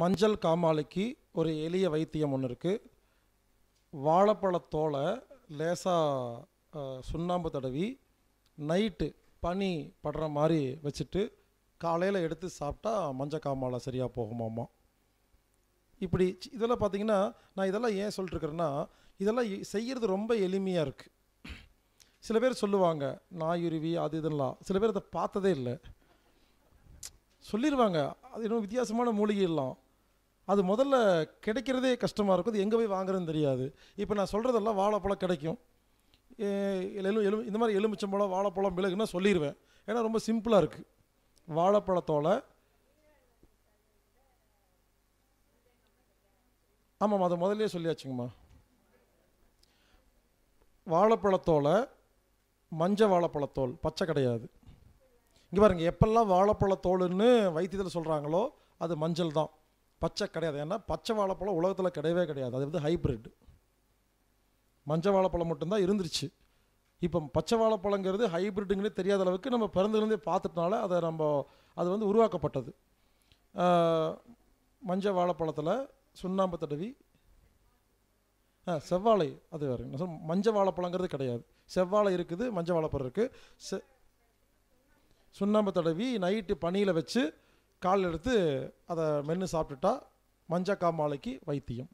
மஞ்சள் காமாலைக்கு ஒரு எளிய வைத்தியம் ஒன்று இருக்குது வாழைப்பழத்தோலை லேசாக சுண்ணாம்பு தடவி நைட்டு பனி படுற மாதிரி வச்சுட்டு காலையில் எடுத்து சாப்பிட்டா மஞ்சள் காமாலை சரியாக போகுமாம்மா இப்படி இதெல்லாம் பார்த்திங்கன்னா நான் இதெல்லாம் ஏன் சொல்லிட்டுருக்குறேன்னா இதெல்லாம் செய்கிறது ரொம்ப எளிமையாக இருக்குது சில பேர் சொல்லுவாங்க நாயுருவி அது இதெல்லாம் சில பேர் அதை பார்த்ததே இல்லை சொல்லிடுவாங்க அது இன்னும் வித்தியாசமான மூலிகை எல்லாம் அது முதல்ல கிடைக்கிறதே கஷ்டமாக இருக்கும் அது எங்கே போய் வாங்குறதுன்னு தெரியாது இப்போ நான் சொல்கிறதெல்லாம் வாழைப்பழம் கிடைக்கும் எலும் எலும் இந்த மாதிரி எலுமிச்சம்பழம் வாழைப்பழம் மிளகுன்னா சொல்லிடுவேன் ஏன்னா ரொம்ப சிம்பிளாக இருக்குது வாழைப்பழத்தோலை ஆமாம்மா அதை முதல்லே சொல்லியாச்சுங்கம்மா வாழைப்பழத்தோலை மஞ்சள் வாழைப்பழத்தோல் பச்சை கிடையாது இங்கே பாருங்க எப்பெல்லாம் வாழைப்பழ தோலுன்னு வைத்தியத்தில் சொல்கிறாங்களோ அது மஞ்சள் தான் பச்சை கிடையாது ஏன்னா பச்சை வாழைப்பழம் உலகத்தில் கிடையவே கிடையாது அது வந்து ஹைப்ரிட் மஞ்சள் வாழைப்பழம் மட்டும்தான் இருந்துருச்சு இப்போ பச்சை வாழைப்பழங்கிறது ஹைப்ரிட்டுங்கன்னே தெரியாத அளவுக்கு நம்ம பிறந்திருந்தே பார்த்துட்டனால அதை நம்ம அது வந்து உருவாக்கப்பட்டது மஞ்சள் வாழைப்பழத்தில் சுண்ணாம்பு தடவி ஆ செவ்வாழை அது வேறு மஞ்சள் வாழைப்பழங்கிறது கிடையாது செவ்வாழை இருக்குது மஞ்சள் வாழைப்பழம் இருக்குது செ சுண்ணாம்பு தடவி நைட்டு பனியில் வச்சு காலில் எடுத்து அதை மென்று சாப்பிட்டுட்டா மஞ்சக்காமாலைக்கு வைத்தியம்